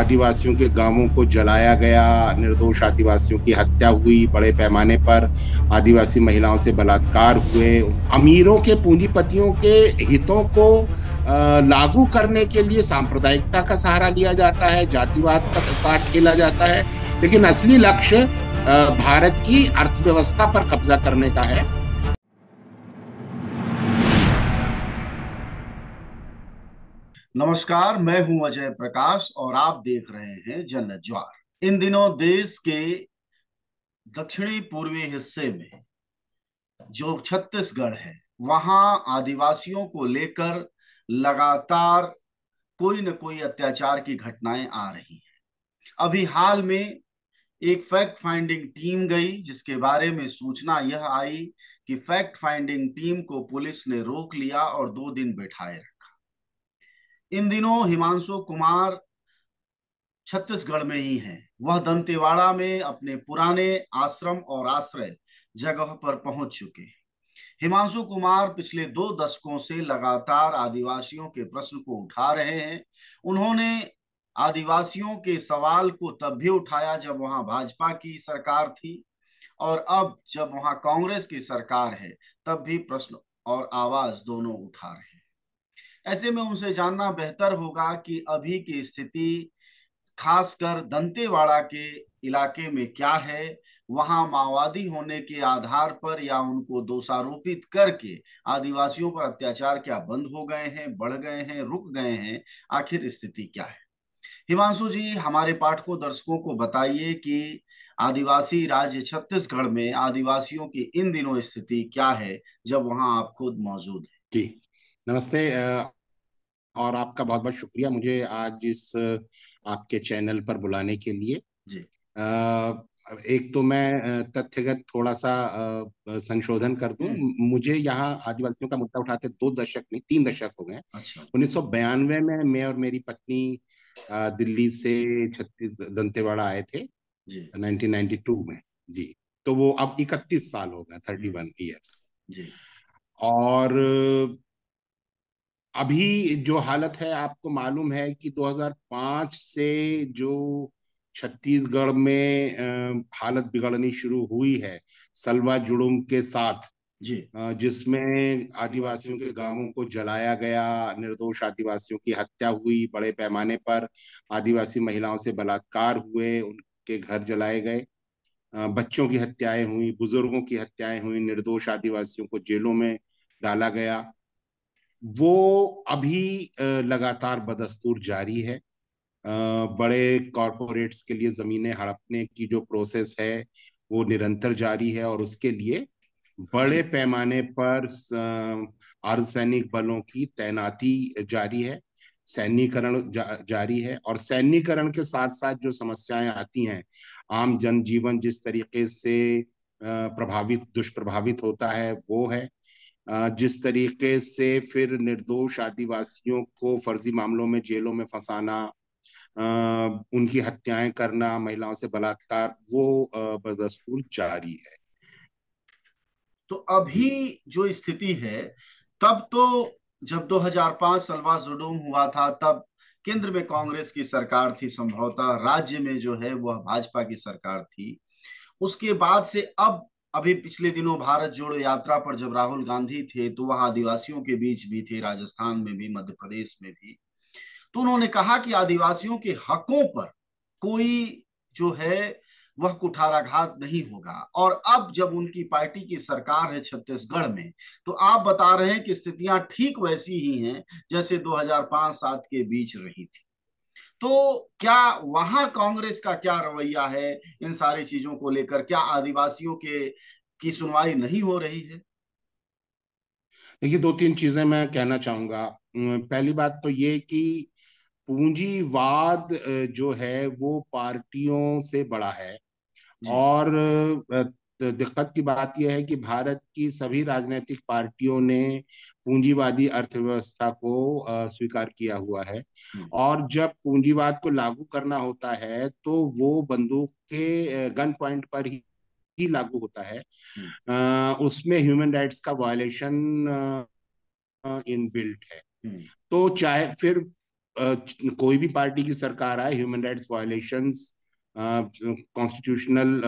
आदिवासियों के गांवों को जलाया गया निर्दोष आदिवासियों की हत्या हुई बड़े पैमाने पर आदिवासी महिलाओं से बलात्कार हुए अमीरों के पूंजीपतियों के हितों को लागू करने के लिए सांप्रदायिकता का सहारा लिया जाता है जातिवाद का पाठ खेला जाता है लेकिन असली लक्ष्य भारत की अर्थव्यवस्था पर कब्जा करने का है नमस्कार मैं हूं अजय प्रकाश और आप देख रहे हैं जन ज्वार इन दिनों देश के दक्षिणी पूर्वी हिस्से में जो छत्तीसगढ़ है वहां आदिवासियों को लेकर लगातार कोई न कोई अत्याचार की घटनाएं आ रही हैं अभी हाल में एक फैक्ट फाइंडिंग टीम गई जिसके बारे में सूचना यह आई कि फैक्ट फाइंडिंग टीम को पुलिस ने रोक लिया और दो दिन बैठाए रखा इन दिनों हिमांशु कुमार छत्तीसगढ़ में ही हैं वह दंतेवाड़ा में अपने पुराने आश्रम और आश्रय जगह पर पहुंच चुके हैं हिमांशु कुमार पिछले दो दशकों से लगातार आदिवासियों के प्रश्न को उठा रहे हैं उन्होंने आदिवासियों के सवाल को तब भी उठाया जब वहां भाजपा की सरकार थी और अब जब वहां कांग्रेस की सरकार है तब भी प्रश्न और आवाज दोनों उठा रहे ऐसे में उनसे जानना बेहतर होगा कि अभी की स्थिति खासकर दंतेवाड़ा के इलाके में क्या है वहां माओवादी होने के आधार पर या उनको दोषारोपित करके आदिवासियों पर अत्याचार क्या बंद हो गए हैं बढ़ गए हैं रुक गए हैं आखिर स्थिति क्या है हिमांशु जी हमारे पाठकों दर्शकों को बताइए कि आदिवासी राज्य छत्तीसगढ़ में आदिवासियों की इन दिनों स्थिति क्या है जब वहां आप खुद मौजूद है जी नमस्ते और आपका बहुत बहुत शुक्रिया मुझे आज इस आपके चैनल पर बुलाने के लिए जी एक तो मैं तथ्यगत थोड़ा सा संशोधन कर दूं हम्म। मुझे यहाँ आदिवासियों का मुद्दा उठाते दो दशक नहीं तीन दशक हो गए अच्छा। उन्नीस अच्छा। बयानवे में मैं और मेरी पत्नी दिल्ली से छत्तीस दंतेवाड़ा आए थे 1992 में जी तो वो अब 31 साल हो गए 31 हम्म। इयर्स और अभी जो हालत है आपको मालूम है कि 2005 से जो छत्तीसगढ़ में हालत बिगड़नी शुरू हुई है सलवा जुड़ुम के साथ जी जिसमें आदिवासियों के गांवों को जलाया गया निर्दोष आदिवासियों की हत्या हुई बड़े पैमाने पर आदिवासी महिलाओं से बलात्कार हुए उनके घर जलाए गए बच्चों की हत्याएं हुई बुजुर्गों की हत्याएं हुई निर्दोष आदिवासियों को जेलों में डाला गया वो अभी लगातार बदस्तूर जारी है बड़े कॉरपोरेट्स के लिए ज़मीनें हड़पने की जो प्रोसेस है वो निरंतर जारी है और उसके लिए बड़े पैमाने पर अर्धसैनिक बलों की तैनाती जारी है सैन्यकरण जा, जारी है और सैन्यकरण के साथ साथ जो समस्याएं आती हैं आम जनजीवन जिस तरीके से प्रभावित दुष्प्रभावित होता है वो है जिस तरीके से फिर निर्दोष आदिवासियों को फर्जी मामलों में जेलों में फंसाना उनकी हत्याएं करना महिलाओं से बलात्कार वो बदस्तूर जारी है तो अभी जो स्थिति है तब तो जब 2005 सलवा जुडूम हुआ था तब केंद्र में कांग्रेस की सरकार थी संभवतः राज्य में जो है वह भाजपा की सरकार थी उसके बाद से अब अभी पिछले दिनों भारत जोड़ो यात्रा पर जब राहुल गांधी थे तो वह आदिवासियों के बीच भी थे राजस्थान में भी मध्य प्रदेश में भी तो उन्होंने कहा कि आदिवासियों के हकों पर कोई जो है वह कुठाराघात नहीं होगा और अब जब उनकी पार्टी की सरकार है छत्तीसगढ़ में तो आप बता रहे हैं कि स्थितियां ठीक वैसी ही हैं जैसे 2005-7 के बीच रही थी तो क्या वहां कांग्रेस का क्या रवैया है इन सारी चीजों को लेकर क्या आदिवासियों के की सुनवाई नहीं हो रही है देखिए दो तीन चीजें मैं कहना चाहूंगा पहली बात तो ये कि पूंजीवाद जो है वो पार्टियों से बड़ा है और तो दिक्कत की बात यह है कि भारत की सभी राजनीतिक पार्टियों ने पूंजीवादी अर्थव्यवस्था को स्वीकार किया हुआ है हम्म। और जब पूंजीवाद को लागू करना होता है तो वो बंदूक के गन पॉइंट पर ही ही लागू होता है हम्म। उसमें ह्यूमन राइट्स का वायलेशन इन बिल्ट है हम्म। तो चाहे फिर कोई भी पार्टी की सरकार आए human rights violations constitutional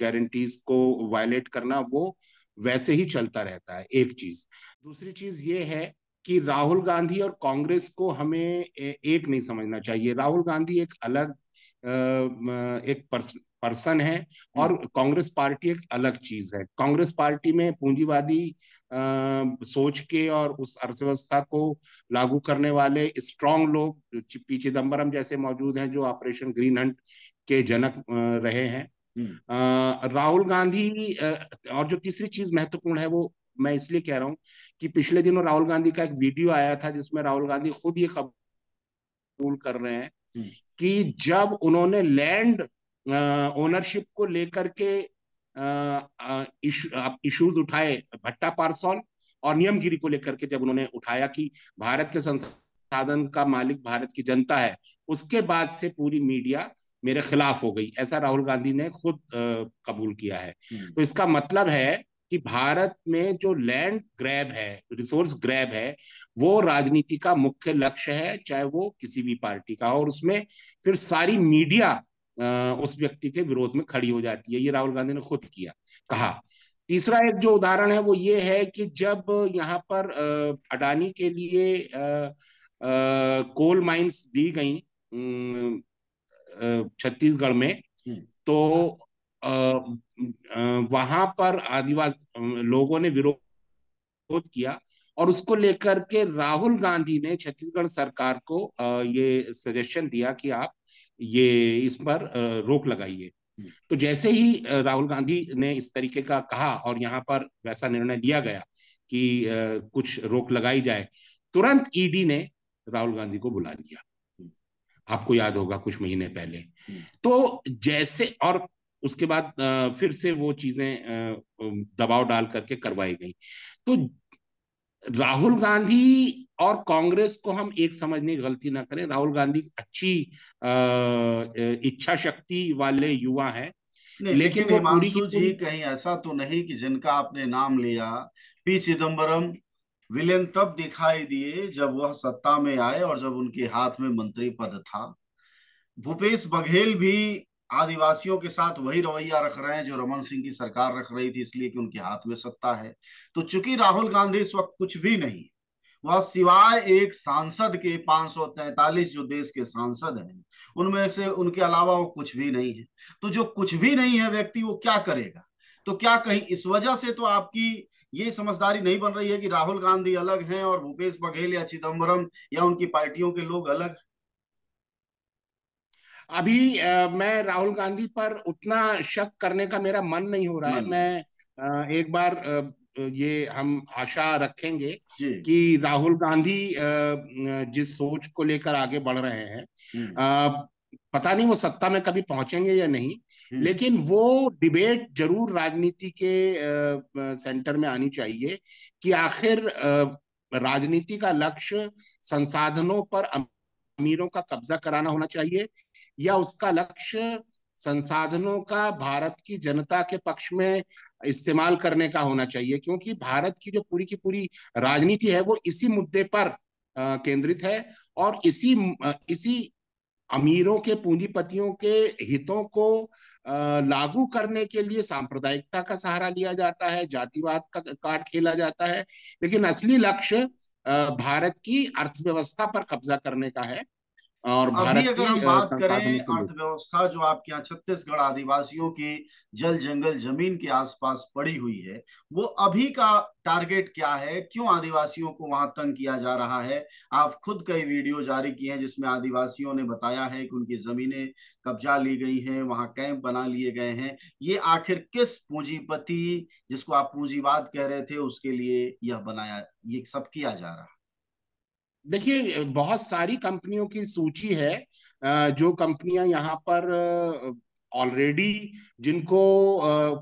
guarantees को वायलेट करना वो वैसे ही चलता रहता है एक चीज दूसरी चीज ये है कि राहुल गांधी और कांग्रेस को हमें एक नहीं समझना चाहिए राहुल गांधी एक अलग एक पर्सन पर्सन है हम्म। और कांग्रेस पार्टी एक अलग चीज है कांग्रेस पार्टी में पूंजीवादी सोच के और उस अर्थव्यवस्था को लागू करने वाले स्ट्रांग लोग पी चिदम्बरम जैसे मौजूद हैं जो ऑपरेशन ग्रीन हंट के जनक रहे हैं हम्म। राहुल गांधी और जो तीसरी चीज महत्वपूर्ण है वो मैं इसलिए कह रहा हूँ कि पिछले दिनों राहुल गांधी का एक वीडियो आया था जिसमें राहुल गांधी खुद ये कबूल कर रहे हैं हम्म। कि जब उन्होंने लैंड ओनरशिप को लेकर के इश्यूज उठाए भट्टा पार्सोल और नियमगिरी को लेकर के जब उन्होंने उठाया कि भारत के संसाधन का मालिक भारत की जनता है उसके बाद से पूरी मीडिया मेरे खिलाफ हो गई ऐसा राहुल गांधी ने खुद कबूल किया है हम्म। तो इसका मतलब है कि भारत में जो लैंड ग्रैब है रिसोर्स ग्रैब है वो राजनीति का मुख्य लक्ष्य है चाहे वो किसी भी पार्टी का और उसमें फिर सारी मीडिया उस व्यक्ति के विरोध में खड़ी हो जाती है ये राहुल गांधी ने खुद किया कहा तीसरा एक जो उदाहरण है वो ये है कि जब यहाँ पर अडानी के लिए कोल माइंस दी गई छत्तीसगढ़ में तो वहां पर आदिवासी लोगों ने विरोध किया और उसको लेकर के राहुल गांधी ने छत्तीसगढ़ सरकार को ये सजेशन दिया कि आप ये इस पर रोक लगाइए तो जैसे ही राहुल गांधी ने इस तरीके का कहा और यहाँ पर वैसा निर्णय लिया गया कि कुछ रोक लगाई जाए तुरंत ईडी e ने राहुल गांधी को बुला लिया आपको याद होगा कुछ महीने पहले तो जैसे और उसके बाद फिर से वो चीजें दबाव डाल करके करवाई गई तो राहुल गांधी और कांग्रेस को हम एक समझने की गलती ना करें राहुल गांधी अच्छी इच्छा शक्ति वाले युवा हैं लेकिन, वो पूरी जी कहीं ऐसा तो नहीं कि जिनका आपने नाम लिया पी चिदम्बरम विलेन तब दिखाई दिए जब वह सत्ता में आए और जब उनके हाथ में मंत्री पद था भूपेश बघेल भी आदिवासियों के साथ वही रवैया रख रहे हैं जो रमन सिंह की सरकार रख रही थी इसलिए कि उनके हाथ में सत्ता है तो चूंकि राहुल गांधी इस वक्त कुछ भी नहीं वह सिवाय एक सांसद के 543 जो देश के सांसद हैं उनमें से उनके अलावा वो कुछ भी नहीं है तो जो कुछ भी नहीं है व्यक्ति वो क्या करेगा तो क्या कहीं इस वजह से तो आपकी ये समझदारी नहीं बन रही है कि राहुल गांधी अलग हैं और भूपेश बघेल या चिदम्बरम या उनकी पार्टियों के लोग अलग हैं अभी आ, मैं राहुल गांधी पर उतना शक करने का मेरा मन नहीं हो रहा है हम्म। मैं आ, एक बार आ, ये हम आशा रखेंगे कि राहुल गांधी जिस सोच को लेकर आगे बढ़ रहे हैं हम्म। पता नहीं वो सत्ता में कभी पहुंचेंगे या नहीं हम्म। लेकिन वो डिबेट जरूर राजनीति के सेंटर में आनी चाहिए कि आखिर राजनीति का लक्ष्य संसाधनों पर अमीरों का कब्जा कराना होना चाहिए या उसका लक्ष्य संसाधनों का भारत की जनता के पक्ष में इस्तेमाल करने का होना चाहिए क्योंकि भारत की जो पूरी की पूरी राजनीति है वो इसी मुद्दे पर केंद्रित है और इसी इसी अमीरों के पूंजीपतियों के हितों को लागू करने के लिए सांप्रदायिकता का सहारा लिया जाता है जातिवाद का कार्ड खेला जाता है लेकिन असली लक्ष्य भारत की अर्थव्यवस्था पर कब्जा करने का है और अभी अगर हम बात करें अर्थव्यवस्था जो आपके यहाँ छत्तीसगढ़ आदिवासियों की जल जंगल जमीन के आसपास पड़ी हुई है वो अभी का टारगेट क्या है क्यों आदिवासियों को वहां तंग किया जा रहा है आप खुद कई वीडियो जारी किए हैं जिसमें आदिवासियों ने बताया है कि उनकी जमीनें कब्जा ली गई हैं वहां कैंप बना लिए गए हैं ये आखिर किस पूंजीपति जिसको आप पूंजीवाद कह रहे थे उसके लिए यह बनाया ये सब किया जा रहा है देखिए बहुत सारी कंपनियों की सूची है जो कंपनियां यहाँ पर ऑलरेडी जिनको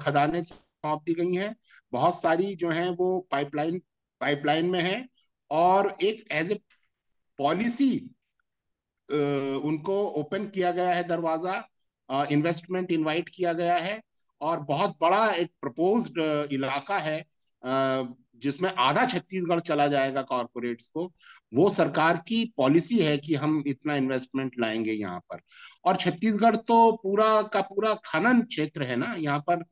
खदानें सौंप दी गई हैं बहुत सारी जो हैं वो पाइपलाइन पाइपलाइन में हैं और एक एज ए पॉलिसी उनको ओपन किया गया है दरवाजा इन्वेस्टमेंट इनवाइट किया गया है और बहुत बड़ा एक प्रपोज्ड इलाका है जिसमें आधा छत्तीसगढ़ चला जाएगा कॉरपोरेट्स को वो सरकार की पॉलिसी है कि हम इतना इन्वेस्टमेंट लाएंगे यहाँ पर और छत्तीसगढ़ तो पूरा का पूरा खनन क्षेत्र है ना यहाँ पर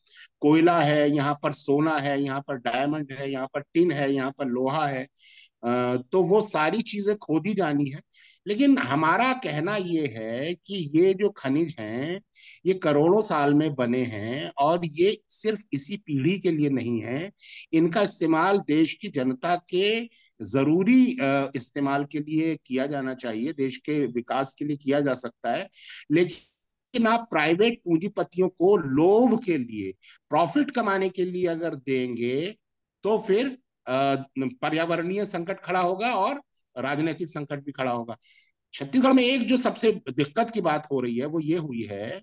कोयला है यहाँ पर सोना है यहाँ पर डायमंड है यहाँ पर टिन है यहाँ पर लोहा है तो वो सारी चीजें खोदी जानी है लेकिन हमारा कहना ये है कि ये जो खनिज हैं ये करोड़ों साल में बने हैं और ये सिर्फ इसी पीढ़ी के लिए नहीं है इनका इस्तेमाल देश की जनता के जरूरी इस्तेमाल के लिए किया जाना चाहिए देश के विकास के लिए किया जा सकता है लेकिन लेकिन आप प्राइवेट पूंजीपतियों को लोभ के लिए प्रॉफिट कमाने के लिए अगर देंगे तो फिर पर्यावरणीय संकट खड़ा होगा और राजनीतिक संकट भी खड़ा होगा छत्तीसगढ़ में एक जो सबसे दिक्कत की बात हो रही है वो ये हुई है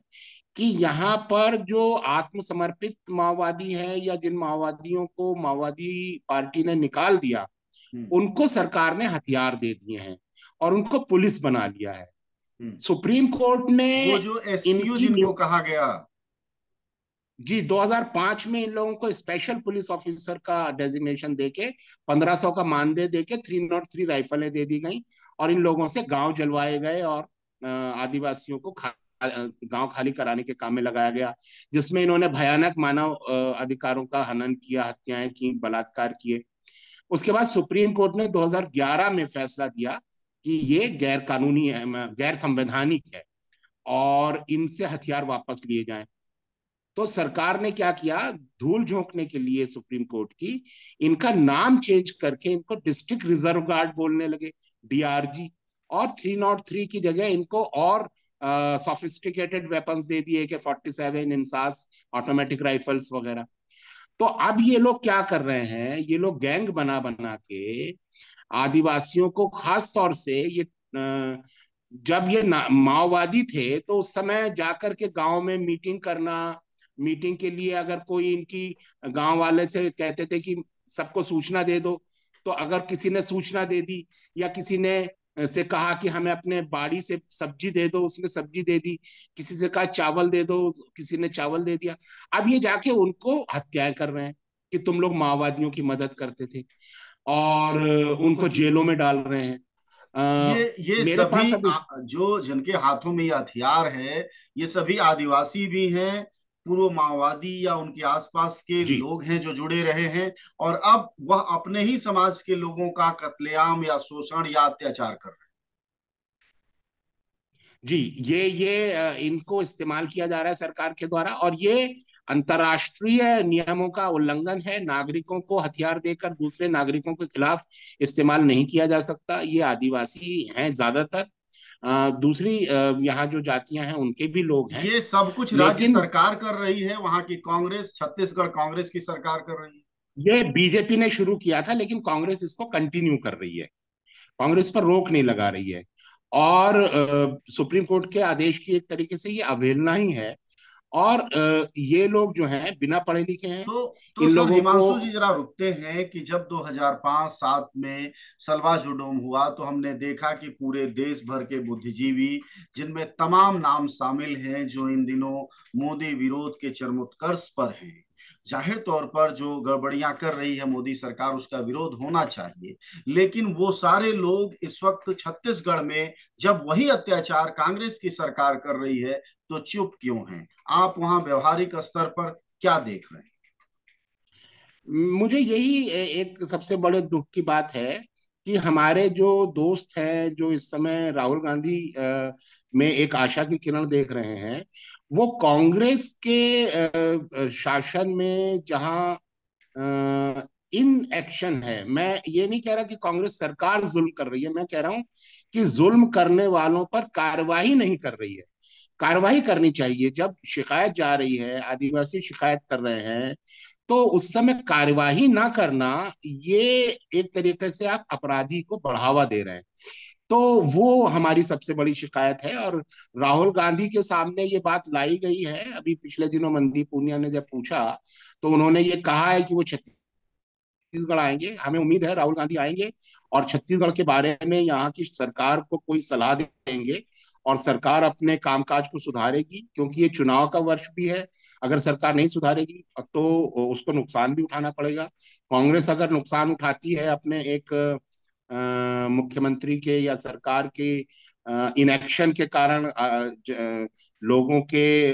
कि यहाँ पर जो आत्मसमर्पित माओवादी है या जिन माओवादियों को माओवादी पार्टी ने निकाल दिया हम्म। उनको सरकार ने हथियार दे दिए हैं और उनको पुलिस बना हम्म। लिया है हम्म। सुप्रीम कोर्ट ने वो जो इनकी जिनको कहा गया जी 2005 में इन लोगों को स्पेशल पुलिस ऑफिसर का डेजिग्नेशन देके 1500 का मानदेय देके 303 राइफलें दे दी गई और इन लोगों से गांव जलवाए गए और आदिवासियों को खा गांव खाली कराने के काम में लगाया गया जिसमें इन्होंने भयानक मानव अधिकारों का हनन किया हत्याएं की बलात्कार किए उसके बाद सुप्रीम कोर्ट ने 2011 में फैसला दिया कि ये गैर कानूनी है गैर संवैधानिक है और इनसे हथियार वापस लिए जाएं तो सरकार ने क्या किया धूल झोंकने के लिए सुप्रीम कोर्ट की इनका नाम चेंज करके इनको डिस्ट्रिक्ट रिजर्व गार्ड बोलने लगे डीआरजी और थ्री नॉट थ्री की जगह इनको और सोफिस्टिकेटेड वेपन्स दे दिए forty seven INSAS automatic rifles वगैरह तो अब ये लोग क्या कर रहे हैं ये लोग गैंग बना बना के आदिवासियों को खास तौर से ये जब ये माओवादी थे तो उस समय जाकर के गांव में मीटिंग करना मीटिंग के लिए अगर कोई इनकी गांव वाले से कहते थे कि सबको सूचना दे दो तो अगर किसी ने सूचना दे दी या किसी ने से कहा कि हमें अपने बाड़ी से सब्जी दे दो उसने सब्जी दे दी किसी से कहा चावल दे दो किसी ने चावल दे दिया अब ये जाके उनको हत्याएं कर रहे हैं कि तुम लोग माओवादियों की मदद करते थे और उनको जेलों में डाल रहे हैं आ, ये ये मेरे सभी पास जो जिनके हाथों में ये हथियार है ये सभी आदिवासी भी हैं पूर्व माओवादी या उनके आसपास के लोग हैं जो जुड़े रहे हैं और अब वह अपने ही समाज के लोगों का कत्लेआम या शोषण या अत्याचार कर रहे हैं जी ये ये इनको इस्तेमाल किया जा रहा है सरकार के द्वारा और ये अंतर्राष्ट्रीय नियमों का उल्लंघन है नागरिकों को हथियार देकर दूसरे नागरिकों के खिलाफ इस्तेमाल नहीं किया जा सकता ये आदिवासी हैं ज्यादातर दूसरी यहाँ जो जातियां हैं उनके भी लोग हैं ये सब कुछ राज्य सरकार कर रही है वहां की कांग्रेस छत्तीसगढ़ कांग्रेस की सरकार कर रही है ये बीजेपी ने शुरू किया था लेकिन कांग्रेस इसको कंटिन्यू कर रही है कांग्रेस पर रोक नहीं लगा रही है और सुप्रीम कोर्ट के आदेश की एक तरीके से ये अवहेलना ही है और ये लोग जो है बिना पढ़े लिखे हैं तो, तो इन लोगों को जी जरा रुकते हैं कि जब 2005-7 में सलवा जुडोम हुआ तो हमने देखा कि पूरे देश भर के बुद्धिजीवी जिनमें तमाम नाम शामिल हैं जो इन दिनों मोदी विरोध के चरमोत्कर्ष पर हैं जाहिर तौर पर जो गड़बड़ियां कर रही है मोदी सरकार उसका विरोध होना चाहिए लेकिन वो सारे लोग इस वक्त छत्तीसगढ़ में जब वही अत्याचार कांग्रेस की सरकार कर रही है तो चुप क्यों हैं आप वहां व्यवहारिक स्तर पर क्या देख रहे हैं मुझे यही एक सबसे बड़े दुख की बात है कि हमारे जो दोस्त हैं जो इस समय राहुल गांधी में एक आशा की किरण देख रहे हैं वो कांग्रेस के शासन में जहां इन एक्शन है मैं ये नहीं कह रहा कि कांग्रेस सरकार जुल्म कर रही है मैं कह रहा हूं कि जुल्म करने वालों पर कार्रवाई नहीं कर रही है कार्रवाई करनी चाहिए जब शिकायत जा रही है आदिवासी शिकायत कर रहे हैं तो उस समय कार्यवाही ना करना ये एक तरीके से आप अपराधी को बढ़ावा दे रहे हैं तो वो हमारी सबसे बड़ी शिकायत है और राहुल गांधी के सामने ये बात लाई गई है अभी पिछले दिनों मनदीप पूनिया ने जब पूछा तो उन्होंने ये कहा है कि वो छत्तीसगढ़ आएंगे हमें उम्मीद है राहुल गांधी आएंगे और छत्तीसगढ़ के बारे में यहाँ की सरकार को कोई सलाह देंगे और सरकार अपने कामकाज को सुधारेगी क्योंकि ये चुनाव का वर्ष भी है अगर सरकार नहीं सुधारेगी तो उसको नुकसान भी उठाना पड़ेगा कांग्रेस अगर नुकसान उठाती है अपने एक मुख्यमंत्री के या सरकार के इनएक्शन के कारण आ, ज, लोगों के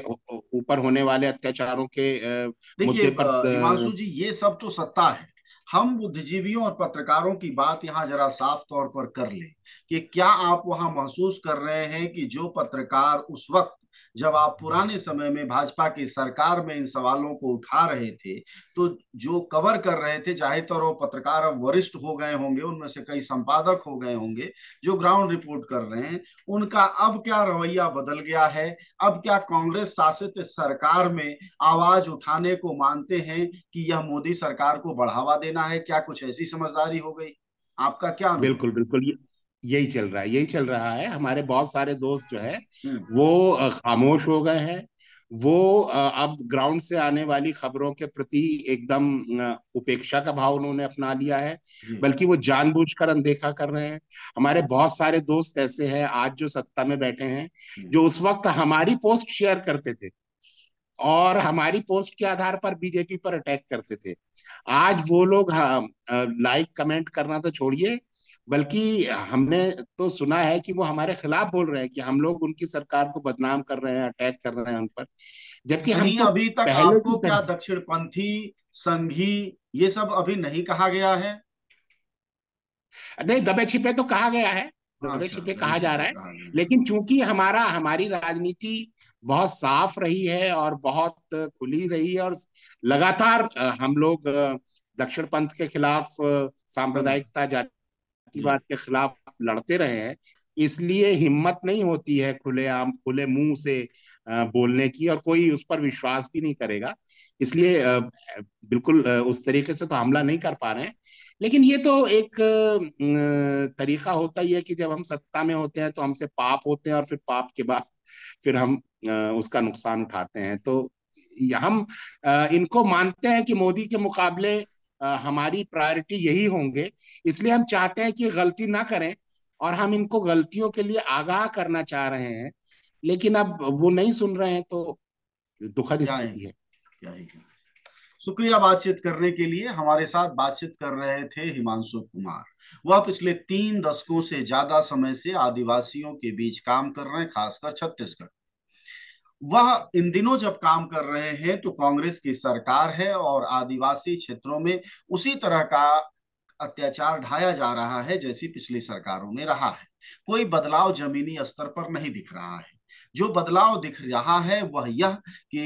ऊपर होने वाले अत्याचारों के आ, मुद्दे पर जी ये सब तो सत्ता है हम बुद्धिजीवियों और पत्रकारों की बात यहाँ जरा साफ तौर पर कर ले कि क्या आप वहां महसूस कर रहे हैं कि जो पत्रकार उस वक्त जब आप पुराने समय में भाजपा की सरकार में इन सवालों को उठा रहे थे तो जो कवर कर रहे थे चाहे तो वो पत्रकार अब वरिष्ठ हो गए होंगे उनमें से कई संपादक हो गए होंगे जो ग्राउंड रिपोर्ट कर रहे हैं उनका अब क्या रवैया बदल गया है अब क्या कांग्रेस शासित सरकार में आवाज उठाने को मानते हैं कि यह मोदी सरकार को बढ़ावा देना है क्या कुछ ऐसी समझदारी हो गई आपका क्या बिल्कुल बिल्कुल यही चल रहा है यही चल रहा है हमारे बहुत सारे दोस्त जो है हम्म। वो खामोश हो गए हैं वो अब ग्राउंड से आने वाली खबरों के प्रति एकदम उपेक्षा का भाव उन्होंने अपना लिया है बल्कि वो जानबूझकर अनदेखा कर रहे हैं हमारे हम्म। बहुत सारे दोस्त ऐसे हैं आज जो सत्ता में बैठे हैं हम्म। जो उस वक्त हमारी पोस्ट शेयर करते थे और हमारी पोस्ट के आधार पर बीजेपी पर अटैक करते थे आज वो लोग हाँ, लाइक कमेंट करना तो छोड़िए बल्कि हमने तो सुना है कि वो हमारे खिलाफ बोल रहे हैं कि हम लोग उनकी सरकार को बदनाम कर रहे हैं अटैक कर रहे हैं उन पर जबकि हम तो अभी तक आपको क्या पंथी संघी ये सब अभी नहीं कहा गया है नहीं दबे छिपे तो कहा गया है दबे अच्छा, छिपे कहा जा रहा है लेकिन चूंकि हमारा हमारी राजनीति बहुत साफ रही है और बहुत खुली रही है और लगातार हम लोग दक्षिण पंथ के खिलाफ हम्म। सांप्रदायिकता जारी जातिवाद के खिलाफ लड़ते रहे हैं इसलिए हिम्मत नहीं होती है खुले आम खुले मुंह से बोलने की और कोई उस पर विश्वास भी नहीं करेगा इसलिए बिल्कुल उस तरीके से तो हमला नहीं कर पा रहे हैं लेकिन ये तो एक तरीका होता ही है कि जब हम सत्ता में होते हैं तो हमसे पाप होते हैं और फिर पाप के बाद फिर हम उसका नुकसान उठाते हैं तो हम इनको मानते हैं कि मोदी के मुकाबले हमारी प्रायोरिटी यही होंगे इसलिए हम चाहते हैं कि गलती ना करें और हम इनको गलतियों के लिए आगाह करना चाह रहे हैं लेकिन अब वो नहीं सुन रहे हैं तो दुखद स्थिति है क्या ही शुक्रिया बातचीत करने के लिए हमारे साथ बातचीत कर रहे थे हिमांशु कुमार वह पिछले तीन दशकों से ज्यादा समय से आदिवासियों के बीच काम कर रहे हैं खासकर छत्तीसगढ़ वह इन दिनों जब काम कर रहे हैं तो कांग्रेस की सरकार है और आदिवासी क्षेत्रों में उसी तरह का अत्याचार ढाया जा रहा है जैसी पिछली सरकारों में रहा है कोई बदलाव जमीनी स्तर पर नहीं दिख रहा है जो बदलाव दिख रहा है वह यह कि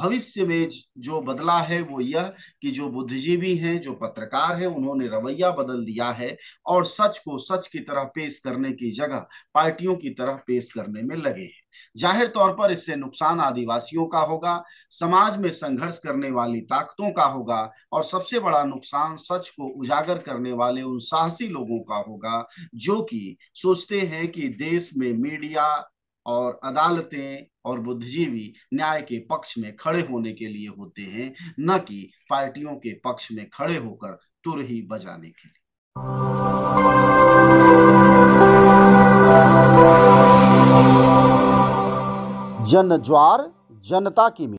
भविष्य में जो बदला है वो यह कि जो बुद्धिजीवी हैं जो पत्रकार हैं उन्होंने रवैया बदल दिया है और सच को सच की तरह पेश करने की जगह पार्टियों की तरह पेश करने में लगे हैं जाहिर तौर पर इससे नुकसान आदिवासियों का होगा समाज में संघर्ष करने वाली ताकतों का होगा और सबसे बड़ा नुकसान सच को उजागर करने वाले उन साहसी लोगों का होगा जो कि सोचते हैं कि देश में मीडिया और अदालतें और बुद्धिजीवी न्याय के पक्ष में खड़े होने के लिए होते हैं न कि पार्टियों के पक्ष में खड़े होकर तुर ही बजाने के लिए जन ज्वार जनता की